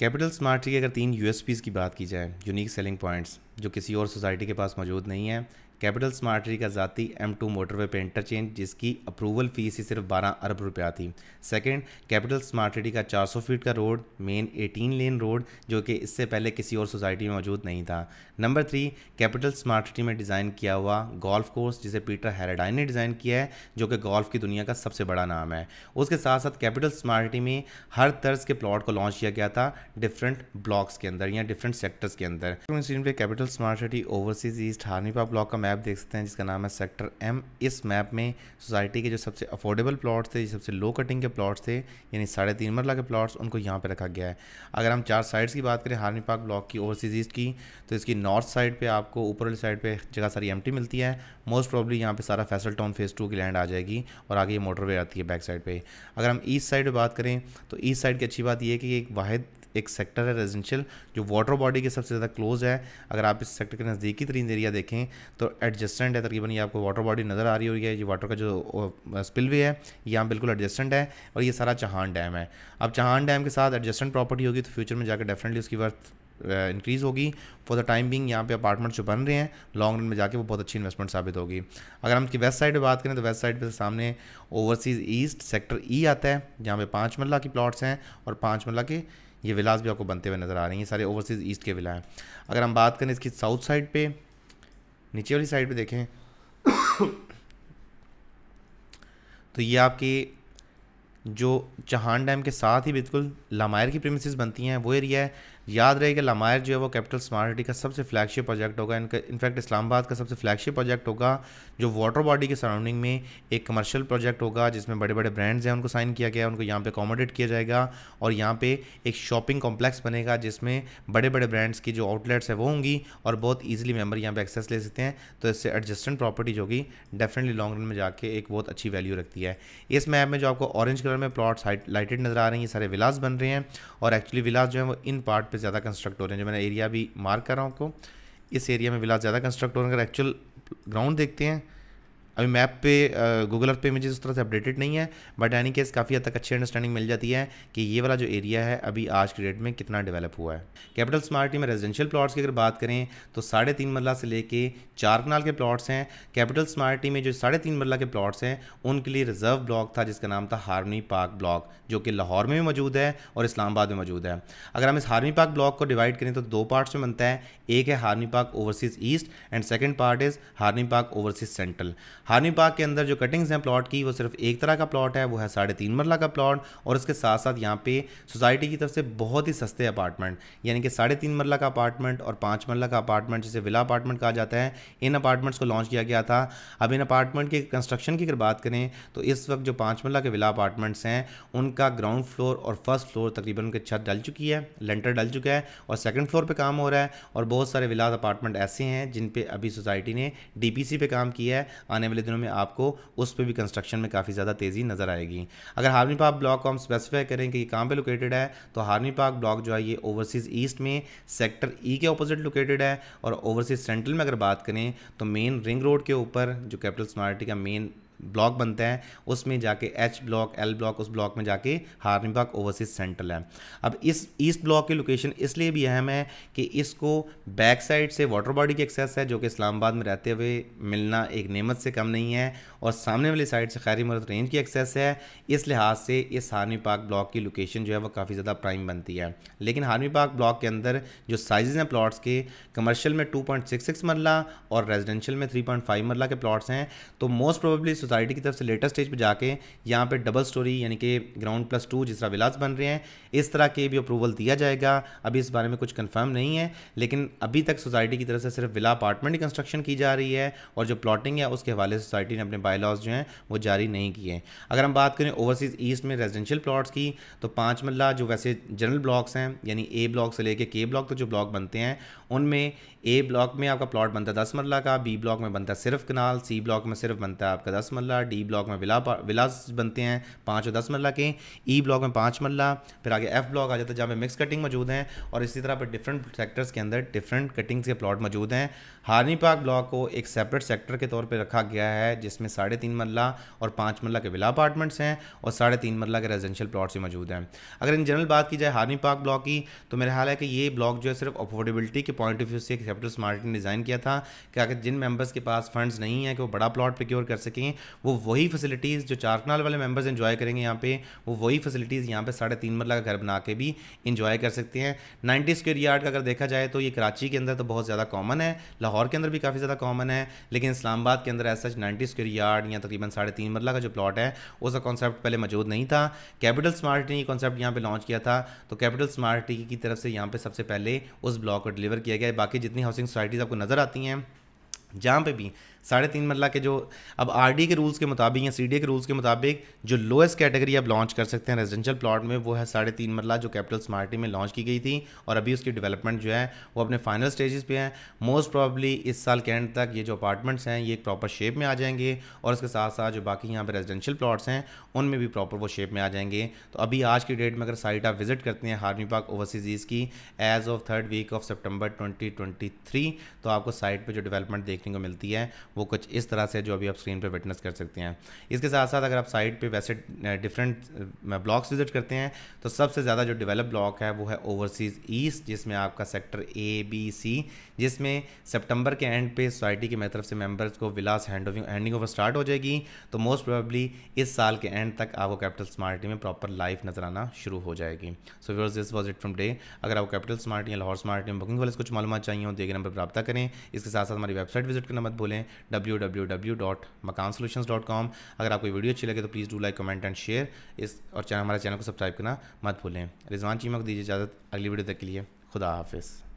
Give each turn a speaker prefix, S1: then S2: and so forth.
S1: capital smart की अगर तीन यू की बात की जाए यूनिक सेलिंग पॉइंट्स जो किसी और सोसाइटी के पास मौजूद नहीं है कैपिटल स्मार्ट का ज़ाती एम टू मोटरवे पर इंटरचेंज जिसकी अप्रूवल फीस ही सिर्फ 12 अरब रुपया थी सेकंड कैपिटल स्मार्ट सिटी का 400 फीट का रोड मेन 18 लेन रोड जो कि इससे पहले किसी और सोसाइटी में मौजूद नहीं था number three capital smart city में डिज़ाइन किया हुआ गोल्फ कोर्स जिसे पीटर हैराडाइन ने डिज़ाइन किया है जो कि गोल्फ की दुनिया का सबसे बड़ा नाम है उसके साथ साथ कैपिटल स्मार्ट सिटी में हर तर्ज के प्लॉट को लॉन्च किया गया था डिफरेंट ब्लॉक्स के अंदर या डिफरेंट सेक्टर्स के अंदर capital smart city overseas east हार्निपा ब्लॉक का मैप देख सकते हैं जिसका नाम है सेक्टर एम इस मैप में सोसाइटी के जो सबसे अफोर्डेबल प्लॉट्स थे सबसे लो कटिंग के प्लॉट्स थे यानी साढ़े तीन मरला के प्लॉट्स उनको यहाँ पर रखा गया है अगर हम चार साइड्स की बात करें हारनी पार्क ब्लॉक की ओवरसीज ईस्ट की तो इसकी नॉर्थ साइड पर आपको ऊपर वाली साइड पर जगह सारी एम मिलती है मोस्ट प्रॉब्ली यहाँ पर सारा फैसल टाउन फेज़ टू की लैंड आ जाएगी और आगे ये मोटरवे आती है बैक साइड पर अगर हम ईस्ट साइड पर बात करें तो ईस्ट साइड की अच्छी बात यह है कि एक वाद एक सेक्टर है रेजिडेंशियल जो वाटर बॉडी के सबसे ज़्यादा क्लोज है अगर आप इस सेक्टर के नज़दीकी तरीन एरिया देखें तो एडजस्टेंट है तकरीबन ये आपको वाटर बॉडी नज़र आ रही होगी ये वाटर का जो स्पिल वे है यहाँ बिल्कुल एडजस्टेंट है और ये सारा चहान डैम है अब चहान डैम के साथ एडजस्टेंट प्रॉपर्टी होगी तो फ्यूचर में जाकर डेफिनेटली उसकी वर्थ इंक्रीज़ होगी फॉर द टाइम बिंग यहाँ पे अपार्टमेंट्स जो बन रहे हैं लॉन्ग रन में जाके वो बहुत अच्छी इन्वेस्टमेंट साबित होगी अगर हम की वेस्ट साइड पर बात करें तो वेस्ट साइड पर सामने ओवरसीज़ ईस्ट सेक्टर ई आता है जहाँ पे पाँच मल्ला की प्लाट्स हैं और पाँच मल्ला के ये विलास भी आपको बनते हुए नज़र आ रही हैं सारे ओवरसीज़ ईस्ट के विला हैं अगर हम बात करें इसकी साउथ साइड पे नीचे वाली साइड पे देखें तो ये आपकी जो चहान डैम के साथ ही बिल्कुल लामायर की प्रीमिस बनती हैं वो एरिया है याद रहे कि लामायर जो है वो कैपिटल स्मार्ट सिटी का सबसे फ्लैगशिप प्रोजेक्ट होगा इनका इनफैक्ट इस्लामाबाद का सबसे फ्लैगशिप प्रोजेक्ट होगा जो वाटर बॉडी के सराउंडिंग में एक कमर्शियल प्रोजेक्ट होगा जिसमें बड़े बड़े ब्रांड्स हैं उनको साइन किया गया उनको यहाँ पर अकोमोडेट किया जाएगा और यहाँ पर एक शॉपिंग कॉम्प्लेक्स बनेगा जिसमें बड़े बड़े ब्रांड्स की जो आउटलेट्स हैं वो होंगी और बहुत ईजिली मेम्बर यहाँ पर एक्सेस ले सकते हैं तो इससे एडजस्टेंट प्रॉपर्टीज होगी डेफिनेटली लॉन्ग रन में जाके एक बहुत अच्छी वैल्यू रखती है इस मैप में जो आपको ऑरेंज कलर कलर में प्लॉट्स लाइटेड नज़र आ रही हैं सारे विलास बन रहे हैं और एक्चुअली विलास जो है वो इन पार्ट पे ज़्यादा कंस्ट्रक्ट हो रहे हैं जो मैंने एरिया भी मार्क कर रहा हूँ आपको इस एरिया में विलास ज़्यादा कंस्ट्रक्ट हो रहे हैं अगर एक्चुअल ग्राउंड देखते हैं अभी मैप पे गूगल अर्थ पे इमेजेस उस तरह से अपडेटेड नहीं है बट यानी केस काफ़ी हद तक अच्छी अंडरस्टैंडिंग मिल जाती है कि ये वाला जो एरिया है अभी आज के डेट में कितना डेवलप हुआ है कैपिटल स्मार्टी में रेजिडेंशियल प्लॉट्स की अगर बात करें तो साढ़े तीन मरला से लेके चार कनाल के प्लॉट्स हैं कैपिटल स्मार्टी में जो साढ़े तीन मरला के प्लॉट्स हैं उनके लिए रिजर्व ब्लॉक था जिसका नाम था हारनी पार्क ब्लॉक जो कि लाहौर में भी मौजूद है और इस्लामाबाद में मौजूद है अगर हम इस हारनी पार्क ब्लॉक को डिवाइड करें तो दो पार्ट्स में बनता है एक है Harni park overseas east and second part is Harni park overseas central Harni park के अंदर जो कटिंग्स हैं प्लॉट की वो सिर्फ एक तरह का प्लॉट है वो है साढ़े तीन मरला का प्लॉट और इसके साथ साथ यहाँ पे सोसाइटी की तरफ से बहुत ही सस्ते अपार्टमेंट यानी कि साढ़े तीन मरला का अपार्टमेंट और पाँच मरला का अपार्टमेंट जिसे विला अपार्टमेंट कहा जाता है इन अपार्टमेंट्स को लॉन्च किया गया था अब इन अपार्टमेंट की कंस्ट्रक्शन की अगर बात करें तो इस वक्त जो पाँच मरला के विला अपार्टमेंट्स हैं उनका ग्राउंड फ्लोर और फर्स्ट फ्लोर तकरीबन उनकी छत डल चुकी है लेंटर डल चुका है और सेकेंड फ्लोर पर काम हो रहा है और बहुत सारे विलाज अपार्टमेंट ऐसे हैं जिन पर अभी सोसाइटी ने डी पे काम किया है आने वाले वाले दिनों में आपको उस पर भी कंस्ट्रक्शन में काफ़ी ज़्यादा तेज़ी नज़र आएगी अगर हारनी पार्क ब्लॉक को हम स्पेसिफाई करें कि ये कहाँ पर लोकेटेड है तो हारनी पार्क ब्लॉक जो है ये ओवरसीज़ ईस्ट में सेक्टर ई e के अपोजिट लोकेटेड है और ओवरसीज़ सेंट्रल में अगर बात करें तो मेन रिंग रोड के ऊपर जो कैपिटल स्मार्टी का मेन ब्लॉक बनते हैं उसमें जाके एच ब्लॉक एल ब्लॉक उस ब्लॉक में जाके बाग ओवरसीज सेंट्रल है अब इस ईस्ट ब्लॉक की लोकेशन इसलिए भी अहम है कि इसको बैक साइड से वाटर बॉडी की एक्सेस है जो कि इस्लामाबाद में रहते हुए मिलना एक नेमत से कम नहीं है और सामने वाली साइड से खैर मरत रेंज की एक्सेस है इस लिहाज से इस हारनी पार्क ब्लॉक की लोकेशन जो है वो काफ़ी ज़्यादा प्राइम बनती है लेकिन हारनी पार्क ब्लॉक के अंदर जो साइज़ हैं प्लाट्स के कमर्शियल में टू पॉइंट सिक्स सिक्स मरला और रेजिडेंशियल में थ्री पॉइंट फाइव मरला के प्लाट्स हैं तो मोस्ट प्रोबेबली सोसाइटी की तरफ से लेटेस्ट स्टेज पर जाके यहाँ पे डबल स्टोरी यानी कि ग्राउंड प्लस टू जिस तरह विलास बन रहे हैं इस तरह के भी अप्रूवल दिया जाएगा अभी इस बारे में कुछ कन्फर्म नहीं है लेकिन अभी तक सोसाइटी की तरफ से सिर्फ विला अपार्टमेंट की कंस्ट्रक्शन की जा रही है और जो प्लॉटिंग है उसके हवाले से सोसाइटी ने अपने बायलॉज जो हैं वो जारी नहीं किए अगर हम बात करें ओवरसीज़ ईस्ट में रेजिडेंशियल प्लाट्स की तो पाँच मल्ला जो वैसे जनरल ब्लॉक्स हैं यानी ए ब्लॉक से लेके के ब्लॉक तो जो ब्लॉक बनते हैं उनमें ए ब्लॉक में आपका प्लॉट बनता है दस मरला का बी ब्लॉक में बनता है सिर्फ कनाल सी ब्लॉक में सिर्फ बनता है आपका दस मरला डी ब्लॉक में विला विलास बनते हैं पाँच और दस मरला के ई ब्लॉक में पाँच मरला फिर आगे एफ ब्लॉक आ जाता है जहाँ पे मिक्स कटिंग मौजूद हैं और इसी तरह पर डिफरेंट सेक्टर्स के अंदर डिफरेंट कटिंग्स के प्लॉट मौजूद हैं हारनी पार्क ब्लॉक को एक सेपरेट सेक्टर के तौर पर रखा गया है जिसमें साढ़े तीन मरला और पाँच मरला के विला अपार्टमेंट्स हैं और साढ़े तीन मरला के रेजिडेंशियल प्लाट्स भी मौजूद हैं अगर इन जनरल बात की जाए हारनी पार्क ब्लॉक की तो मेरा ख्याल है कि ये ब्लॉक जो है सिर्फ अफोर्डेबिलिटी के पॉइंट ऑफ व्यू से सेपरेट स्मार्ट ने डिज़ाइन किया था कि अगर जिन मेम्बर्स के पास फंड्स नहीं है कि वो बड़ा प्लॉट प्रिक्योर कर सकें वो वही फैसिलिटीज़ जो चार कनाल वाले मेंबर्स इन्जॉय करेंगे यहाँ पे वो वही फैसिलिटीज़ यहाँ पे साढ़े तीन मरला का घर बना के भी इन्जॉय कर सकते हैं नाइन्टी स्क्वेयर यार्ड का अगर देखा जाए तो ये कराची के अंदर तो बहुत ज़्यादा कॉमन है लाहौर के अंदर भी काफ़ी ज़्यादा कॉमन है लेकिन इस्लामाबाद के अंदर ऐसा नाइन्टी स्क्वेयर यार्ड या तकरीबन साढ़े तीन मरला का जो प्लाट है उसका कॉन्सेप्ट पहले मौजूद नहीं था कैपिटल स्मार्ट ने ये कॉन्सेप्ट यहाँ पर लॉन्च किया था तो कैपिटल स्मार्ट की तरफ से यहाँ पर सबसे पहले उस ब्लॉक को डिलीवर किया गया बाकी जितनी हाउसिंग सोसाइटीज़ आपको नज़र आती हैं जहाँ पे भी साढ़े तीन मरला के जो अब आर के रूल्स के मुताबिक या सी के रूल्स के मुताबिक जो लोएस्ट कैटेगरी आप लॉन्च कर सकते हैं रेजिडेंशियल प्लॉट में वो है साढ़े तीन मरला जो कैपिटल स्मार्टी में लॉन्च की गई थी और अभी उसकी डेवलपमेंट जो है वो अपने फाइनल स्टेजेस पे है मोस्ट प्रॉबली इस साल के एंड तक ये जो अपार्टमेंट्स हैं ये एक प्रॉपर शेप में आ जाएंगे और उसके साथ साथ जो बाकी यहाँ पर रेजिडेंशियल प्लाट्स हैं उनमें भी प्रॉपर वो शेप में आ जाएंगे तो अभी आज की डेट में अगर साइट आप विजिट करते हैं हार्मी पार्क ओवरसीज़ की edge of third week of September twenty तो आपको साइट पर जो डेवलपमेंट देखने को मिलती है वो कुछ इस तरह से जो अभी आप स्क्रीन पर विटनेस कर सकते हैं इसके साथ साथ अगर आप साइट पर वैसे डिफरेंट ब्लॉक्स विजिट करते हैं तो सबसे ज़्यादा जो डेवलप ब्लॉक है वो है ओवरसीज़ ईस्ट जिसमें आपका सेक्टर ए बी सी जिसमें सितंबर के एंड पे सोसाइटी की मेरी तरफ से मेंबर्स को villas handing handing over start हो जाएगी तो मोस्ट प्रोबेबली इस साल के एंड तक आपको कैपिटल स्मार्टी में प्रॉपर लाइफ नजर आना शुरू हो जाएगी so viewers this was it from the अगर आपको कैपिटल स्मार्ट या लाहौर स्मार्ट में बुकिंग वाले कुछ मालूम चाहिए हो देखिए तो नंबर पर रब्ता करें इसके साथ साथ हमारी वेबसाइट विजिट करना मत भूलें www.makansolutions.com अगर आपको वीडियो अच्छी लगे तो please do like comment and share इस और चैनल हमारे चैनल को सब्सक्राइब करना मत भूलें रिजवान चीमा को दीजिए इजाज़त अगली वीडियो तक के लिए खुदा हाफिज़